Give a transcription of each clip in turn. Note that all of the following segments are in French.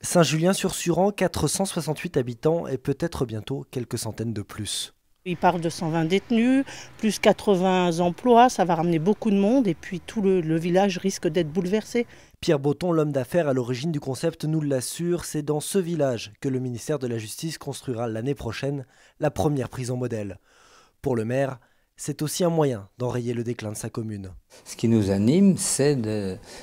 Saint-Julien-sur-Suran, 468 habitants et peut-être bientôt quelques centaines de plus. Il parle de 120 détenus, plus 80 emplois, ça va ramener beaucoup de monde et puis tout le, village risque d'être bouleversé. Pierre Botton, l'homme d'affaires à l'origine du concept, nous l'assure, c'est dans ce village que le ministère de la Justice construira l'année prochaine la première prison modèle. Pour le maire, c'est aussi un moyen d'enrayer le déclin de sa commune. Ce qui nous anime, c'est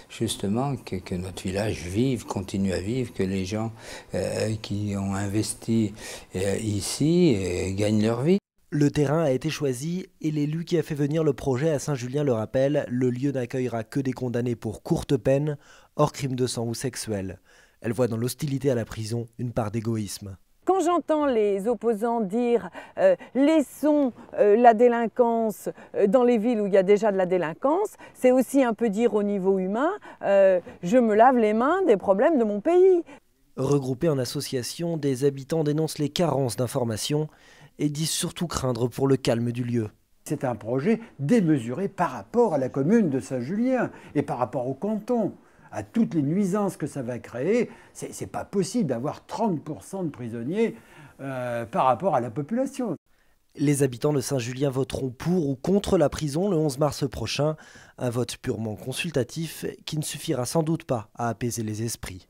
justement que, notre village vive, continue à vivre, que les gens euh, qui ont investi euh, ici euh, gagnent leur vie. Le terrain a été choisi et l'élu qui a fait venir le projet à Saint-Julien le rappelle, le lieu n'accueillera que des condamnés pour courte peine, hors crime de sang ou sexuel. Elle voit dans l'hostilité à la prison une part d'égoïsme. Quand j'entends les opposants dire euh, laissons euh, la délinquance euh, dans les villes où il y a déjà de la délinquance, c'est aussi un peu dire au niveau humain je me lave les mains des problèmes de mon pays. Regroupés en association, des habitants dénoncent les carences d'information et disent surtout craindre pour le calme du lieu. C'est un projet démesuré par rapport à la commune de Saint-Julien et par rapport au canton à toutes les nuisances que ça va créer, c'est pas possible d'avoir 30% de prisonniers euh, par rapport à la population. Les habitants de Saint-Julien voteront pour ou contre la prison le 11 mars prochain, un vote purement consultatif qui ne suffira sans doute pas à apaiser les esprits.